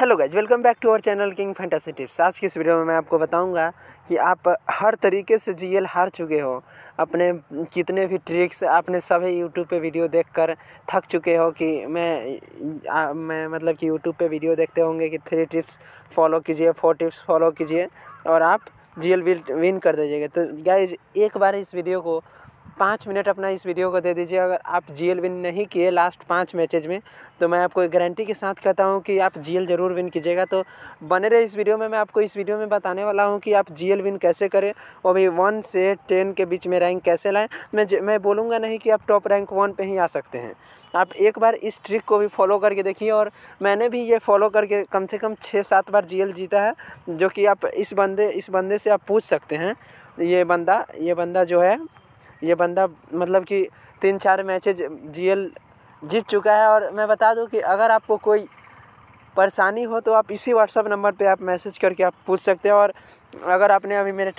hello guys welcome back to our channel king fantasy tips आज की इस video में मैं आपको बताऊंगा कि आप हर तरीके से जीएल हार चुके हो अपने कितने भी ट्रिक्स आपने सभी यूट्यूब पे वीडियो देखकर थक चुके हो कि मैं आ, मैं मतलब कि यूट्यूब पे वीडियो देखते होंगे कि थ्री टिप्स फॉलो कीजिए फोर टिप्स फॉलो कीजिए और आप जी विन कर दीजिएगा तो गाइज एक बार इस वीडियो को पाँच मिनट अपना इस वीडियो को दे दीजिए अगर आप जीएल विन नहीं किए लास्ट पाँच मैचेज में तो मैं आपको गारंटी के साथ कहता हूँ कि आप जीएल ज़रूर विन कीजिएगा तो बने रहे इस वीडियो में मैं आपको इस वीडियो में बताने वाला हूँ कि आप जीएल विन कैसे करें और भी वन से टेन के बीच में रैंक कैसे लाएँ मैं मैं बोलूँगा नहीं कि आप टॉप रैंक वन पर ही आ सकते हैं आप एक बार इस ट्रिक को भी फॉलो करके देखिए और मैंने भी ये फॉलो करके कम से कम छः सात बार जीएल जीता है जो कि आप इस बंदे इस बंदे से आप पूछ सकते हैं ये बंदा ये बंदा जो है ये बंदा मतलब कि तीन चार मैचेज जी जीत चुका है और मैं बता दूं कि अगर आपको कोई परेशानी हो तो आप इसी व्हाट्सअप नंबर पे आप मैसेज करके आप पूछ सकते हो और अगर आपने अभी मेरे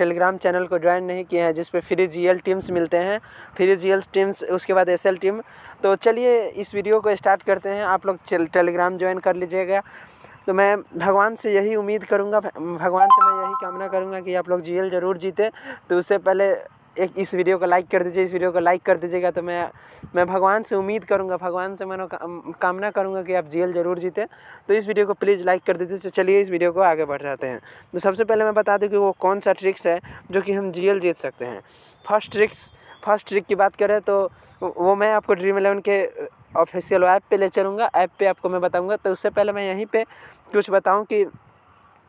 टेलीग्राम चैनल को ज्वाइन नहीं किया है जिस पे फ्री जी टीम्स मिलते हैं फ्री जी टीम्स उसके बाद एस टीम तो चलिए इस वीडियो को स्टार्ट करते हैं आप लोग टेलीग्राम ज्वाइन कर लीजिएगा तो मैं भगवान से यही उम्मीद करूँगा भगवान से मैं यही कामना करूँगा कि आप लोग जी ज़रूर जीते तो उससे पहले एक इस वीडियो को लाइक कर दीजिए इस वीडियो को लाइक कर दीजिएगा तो मैं मैं भगवान से उम्मीद करूँगा भगवान से मैं कामना करूँगा कि आप जेल ज़रूर जीते तो इस वीडियो को प्लीज़ लाइक कर दीजिए तो चलिए इस वीडियो को आगे बढ़ जाते हैं तो सबसे पहले मैं बता दूँ कि वो कौन सा ट्रिक्स है जो कि हम जेल जीत सकते हैं फर्स्ट ट्रिक्स फर्स्ट ट्रिक की बात करें तो वो मैं आपको ड्रीम इलेवन के ऑफिशियल uh, ऐप पे ले चलूँगा ऐप पे आपको मैं बताऊँगा तो उससे पहले मैं यहीं पे कुछ बताऊँ कि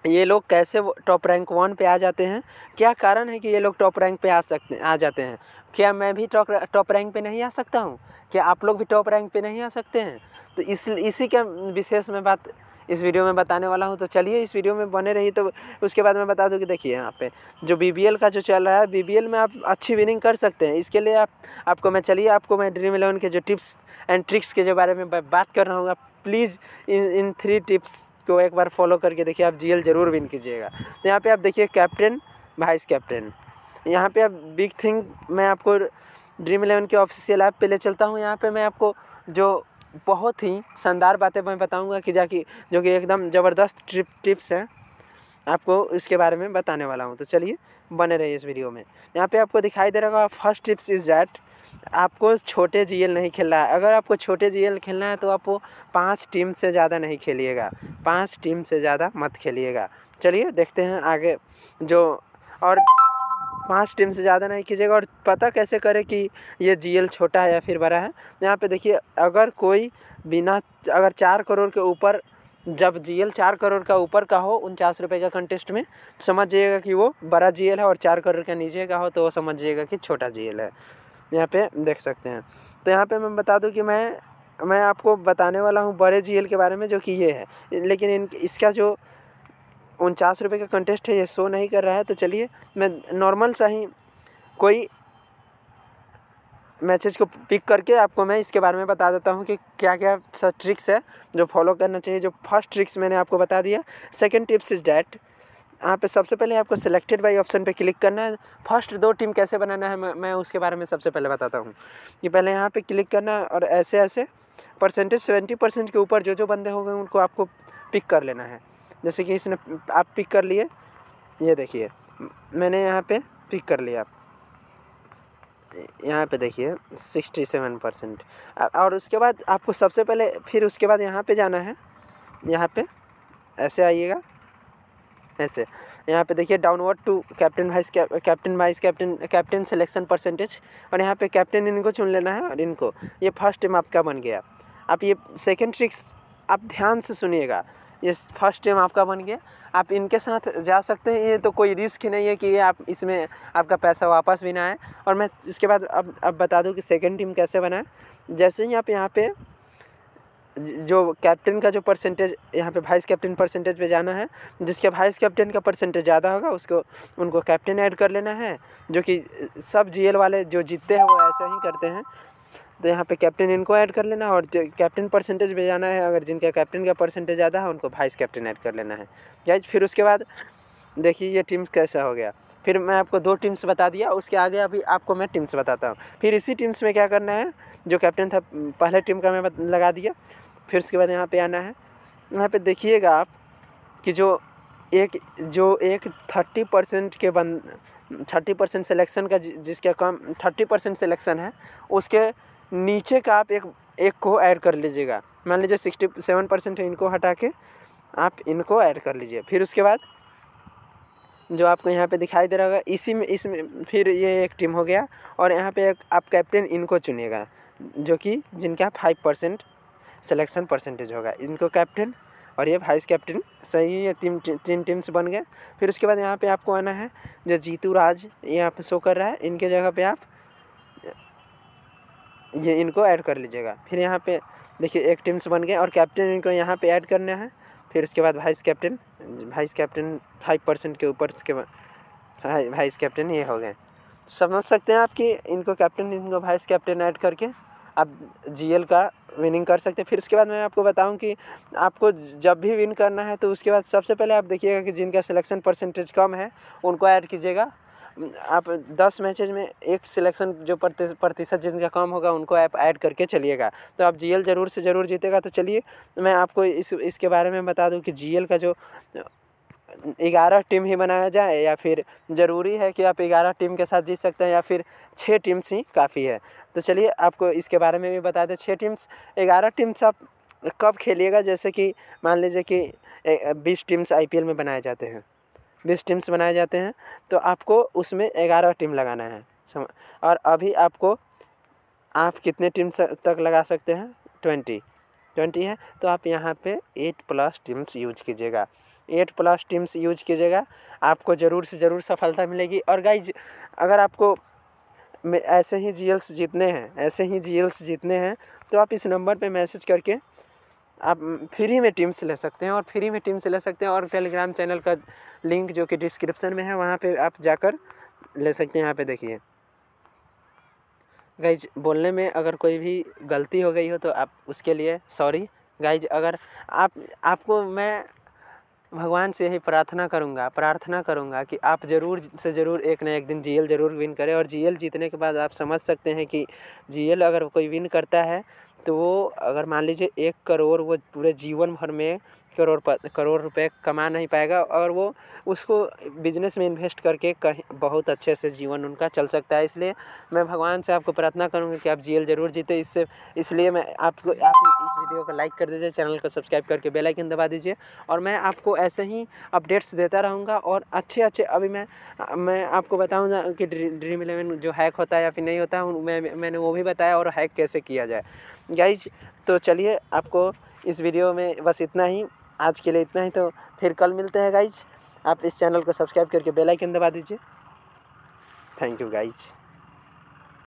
ये लोग कैसे टॉप रैंक वन पे आ जाते हैं क्या कारण है कि ये लोग टॉप रैंक पे आ सकते आ जाते हैं क्या मैं भी टॉप टॉप रैंक पे नहीं आ सकता हूँ क्या आप लोग भी टॉप रैंक पे नहीं आ सकते हैं तो इस इसी के विशेष में बात इस वीडियो में बताने वाला हूँ तो चलिए इस वीडियो में बने रही तो उसके बाद मैं बता दूँ कि देखिए यहाँ पे जो बी का जो चल रहा है बी में आप अच्छी विनिंग कर सकते हैं इसके लिए आप आपको मैं चलिए आपको मैं ड्रीम इलेवन के जो टिप्स एंड ट्रिक्स के जो बारे में बात कर रहा हूँ आप प्लीज़ इन इन थ्री टिप्स इसको एक बार फॉलो करके देखिए आप जीएल जरूर विन कीजिएगा तो यहाँ पे आप देखिए कैप्टन वाइस कैप्टन यहाँ पे आप बिग थिंग मैं आपको ड्रीम इलेवन के ऑफिशियल ऐप पे ले चलता हूँ यहाँ पे मैं आपको जो बहुत ही शानदार बातें मैं बताऊँगा कि जाकि जो कि एकदम ज़बरदस्त ट्रिप टिप्स हैं आपको इसके बारे में बताने वाला हूँ तो चलिए बने रहिए इस वीडियो में यहाँ पर आपको दिखाई दे रहा होगा फर्स्ट टिप्स इज़ डैट आपको छोटे जी नहीं खेलना है अगर आपको छोटे जी खेलना है तो आप पाँच टीम से ज़्यादा नहीं खेलिएगा पाँच टीम से ज़्यादा मत खेलिएगा चलिए देखते हैं आगे जो और पाँच टीम से ज़्यादा नहीं कीजिएगा और पता कैसे करें कि ये जीएल छोटा है या फिर बड़ा है यहाँ पे देखिए अगर कोई बिना अगर चार करोड़ के ऊपर जब जी एल चार करोड़ का ऊपर का हो उनचास रुपये का कंटेस्ट में समझ जाइएगा कि वो बड़ा जी है और चार करोड़ का नीचे का हो तो वो समझ जाइएगा कि छोटा जी है यहाँ पे देख सकते हैं तो यहाँ पे मैं बता दूँ कि मैं मैं आपको बताने वाला हूँ बड़े झील के बारे में जो कि ये है लेकिन इन इसका जो उनचास रुपये का कंटेस्ट है ये शो नहीं कर रहा है तो चलिए मैं नॉर्मल सा ही कोई मैसेज को पिक करके आपको मैं इसके बारे में बता देता हूँ कि क्या क्या सा ट्रिक्स है जो फॉलो करना चाहिए जो फर्स्ट ट्रिक्स मैंने आपको बता दिया सेकेंड टिप्स इज़ डैट यहाँ पे सबसे पहले आपको सिलेक्टेड बाई ऑप्शन पे क्लिक करना है फर्स्ट दो टीम कैसे बनाना है मैं उसके बारे में सबसे पहले बताता हूँ कि पहले यहाँ पे क्लिक करना और ऐसे ऐसे परसेंटेज सेवेंटी परसेंट के ऊपर जो जो बंदे हो गए उनको आपको पिक कर लेना है जैसे कि इसने आप पिक कर लिए ये देखिए मैंने यहाँ पर पिक कर लिया यहाँ पे देखिए सिक्सटी सेवन परसेंट और उसके बाद आपको सबसे पहले फिर उसके बाद यहाँ पे जाना है यहाँ पे ऐसे आइएगा ऐसे यहाँ पे देखिए downward to captain vice captain vice captain captain selection percentage और यहाँ पे कैप्टन इनको चुन लेना है और इनको ये फर्स्ट टीम आपका बन गया आप ये सेकेंड ट्रिक्स आप ध्यान से सुनिएगा ये फर्स्ट टीम आपका बन गया आप इनके साथ जा सकते हैं ये तो कोई रिस्क नहीं है कि ये आप इसमें आपका पैसा वापस भी ना आए और मैं इसके बाद अब अब बता दूँ कि सेकेंड टीम कैसे बनाए जैसे ही आप यहाँ पे जो कैप्टन का जो परसेंटेज यहाँ पे वाइस कैप्टन परसेंटेज पे जाना है जिसके वाइस कैप्टन का परसेंटेज ज़्यादा होगा उसको उनको कैप्टन ऐड कर लेना है जो कि सब जीएल वाले जो जीतते हैं वो ऐसा ही करते हैं तो यहाँ पे कैप्टन इनको ऐड कर लेना है और कैप्टन परसेंटेज पे जाना है अगर जिनका कैप्टन का परसेंटेज ज़्यादा है उनको वाइस कैप्टन ऐड कर लेना है या फिर उसके बाद देखिए ये टीम्स कैसा हो गया फिर मैं आपको दो टीम्स बता दिया उसके आगे अभी आपको मैं टीम्स बताता हूँ फिर इसी टीम्स में क्या करना है जो कैप्टन था पहले टीम का मैं लगा दिया फिर उसके बाद यहाँ पे आना है यहाँ पे देखिएगा आप कि जो एक जो एक थर्टी परसेंट के बन थर्टी परसेंट सेलेक्शन का जिसका कम थर्टी परसेंट सेलेक्शन है उसके नीचे का आप एक एक को ऐड कर लीजिएगा मान लीजिए सिक्सटी सेवन परसेंट इनको हटा के आप इनको ऐड कर लीजिए फिर उसके बाद जो आपको यहाँ पे दिखाई दे रहा होगा इसी में इसमें फिर ये एक टीम हो गया और यहाँ पे एक आप कैप्टन इनको चुनेगा जो कि जिनका फाइव परसेंट सिलेक्शन परसेंटेज होगा इनको कैप्टन और ये वाइस कैप्टन सही है तीन तीन टीम्स बन गए फिर उसके बाद यहाँ पे आपको आना है जो जीतू राज यहाँ पे शो कर रहा है इनके जगह पे आप ये इनको ऐड कर लीजिएगा फिर यहाँ पे देखिए एक टीम्स बन गए और कैप्टन इनको यहाँ पे ऐड करना है फिर उसके बाद vice captain vice captain five percent के ऊपर उसके वाइस कैप्टन ये हो गए समझ सकते हैं आप कि इनको कैप्टन इनको वाइस कैप्टन ऐड करके आप जी का विनिंग कर सकते हैं फिर उसके बाद मैं आपको बताऊं कि आपको जब भी विन करना है तो उसके बाद सबसे पहले आप देखिएगा कि जिनका सिलेक्शन परसेंटेज कम है उनको ऐड कीजिएगा आप दस मैचेज में एक सिलेक्शन जो प्रतिशत जिनका कम होगा उनको आप ऐड करके चलिएगा तो आप जीएल ज़रूर से ज़रूर जीतेगा तो चलिए मैं आपको इस इसके बारे में बता दूं कि जीएल का जो ग्यारह टीम ही बनाया जाए या फिर ज़रूरी है कि आप ग्यारह टीम के साथ जीत सकते हैं या फिर छः टीम्स ही काफ़ी है तो चलिए आपको इसके बारे में भी बता दें छः टीम्स ग्यारह टीम्स आप कब खेलिएगा जैसे कि मान लीजिए कि बीस टीम्स आईपीएल में बनाए जाते हैं बीस टीम्स बनाए जाते हैं तो आपको उसमें ग्यारह टीम लगाना है और अभी आपको आप कितने टीम तक लगा सकते हैं ट्वेंटी ट्वेंटी है तो आप यहाँ पे एट प्लस टीम्स यूज कीजिएगा एट प्लस टीम्स यूज कीजिएगा आपको ज़रूर से ज़रूर सफलता मिलेगी और गाइज अगर आपको में ऐसे ही जीएल्स जीतने हैं ऐसे ही जीएल्स जीतने हैं तो आप इस नंबर पे मैसेज करके आप फ्री में टीम्स ले सकते हैं और फ्री में टीम्स ले सकते हैं और टेलीग्राम चैनल का लिंक जो कि डिस्क्रिप्शन में है वहाँ पे आप जाकर ले सकते हैं यहाँ पे देखिए गाइज बोलने में अगर कोई भी गलती हो गई हो तो आप उसके लिए सॉरी गाइज अगर आप आपको मैं भगवान से यही प्रार्थना करूंगा प्रार्थना करूंगा कि आप ज़रूर से ज़रूर एक ना एक दिन जीएल ज़रूर विन करें और जीएल जीतने के बाद आप समझ सकते हैं कि जीएल अगर कोई विन करता है तो वो अगर मान लीजिए एक करोड़ वो पूरे जीवन भर में करोड़ करोड़ रुपए कमा नहीं पाएगा और वो उसको बिजनेस में इन्वेस्ट करके कहीं बहुत अच्छे से जीवन उनका चल सकता है इसलिए मैं भगवान से आपको प्रार्थना करूँगा कि आप जी जरूर जीते इससे इसलिए मैं आपको आप इस वीडियो को लाइक कर दीजिए चैनल को सब्सक्राइब करके बेलाइकन दबा दीजिए और मैं आपको ऐसे ही अपडेट्स देता रहूँगा और अच्छे अच्छे अभी मैं मैं आपको बताऊँगा कि ड्रीम इलेवन जो हैक होता है या फिर नहीं होता है मैं मैंने वो भी बताया और हैक कैसे किया जाए गाइज तो चलिए आपको इस वीडियो में बस इतना ही आज के लिए इतना ही तो फिर कल मिलते हैं गाइज आप इस चैनल को सब्सक्राइब करके बेल आइकन दबा दीजिए थैंक यू गाइज